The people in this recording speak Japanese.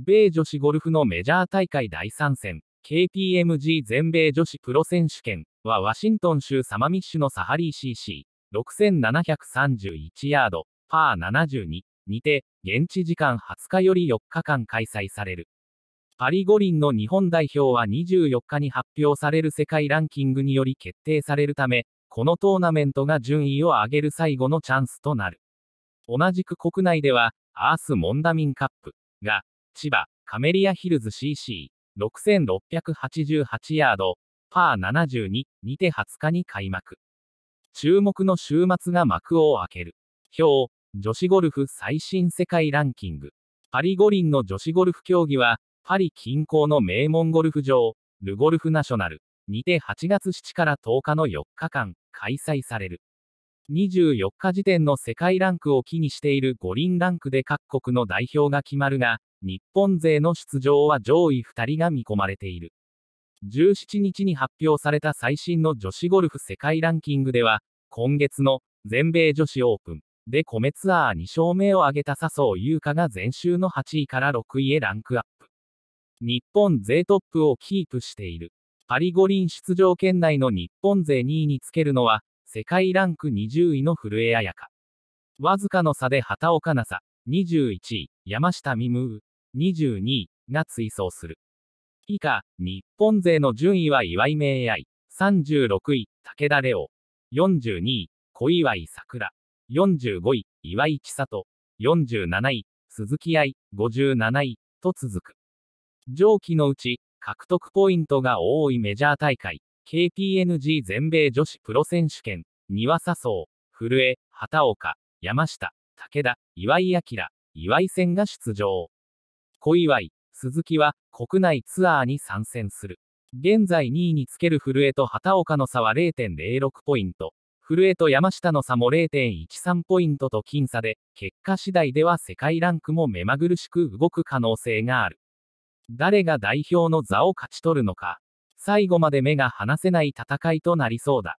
米女子ゴルフのメジャー大会第3戦、KPMG 全米女子プロ選手権はワシントン州サマミッシュのサハリー CC6731 ヤード、パー72にて、現地時間20日より4日間開催される。パリ五輪の日本代表は24日に発表される世界ランキングにより決定されるため、このトーナメントが順位を上げる最後のチャンスとなる。同じく国内では、アース・モンダミンカップが千葉、カメリアヒルズ CC、6688ヤード、パー72にて20日に開幕。注目の週末が幕を開ける。表、女子ゴルフ最新世界ランキング。パリ五輪の女子ゴルフ競技は、パリ近郊の名門ゴルフ場、ルゴルフナショナルにて8月7から10日の4日間、開催される。24日時点の世界ランクを気にしている五輪ランクで各国の代表が決まるが、日本勢の出場は上位2人が見込まれている。17日に発表された最新の女子ゴルフ世界ランキングでは、今月の全米女子オープンで米ツアー2勝目を挙げた笹生優花が前週の8位から6位へランクアップ。日本勢トップをキープしている。パリ五輪出場圏内の日本勢2位につけるのは、世界ランク20位の古江彩佳。わずかの差で畑岡奈紗、21位、山下美夢22位が追走する。以下、日本勢の順位は岩井明愛、36位、武田レオ、42位、小岩井桜、45位、岩井千里、47位、鈴木愛、57位、と続く。上記のうち、獲得ポイントが多いメジャー大会、KPNG 全米女子プロ選手権、丹羽笹生、古江、畑岡、山下、武田、岩井明、岩井戦が出場。小祝、鈴木は国内ツアーに参戦する。現在2位につける古江と畑岡の差は0.06ポイント。古江と山下の差も0.13ポイントと僅差で、結果次第では世界ランクも目まぐるしく動く可能性がある。誰が代表の座を勝ち取るのか、最後まで目が離せない戦いとなりそうだ。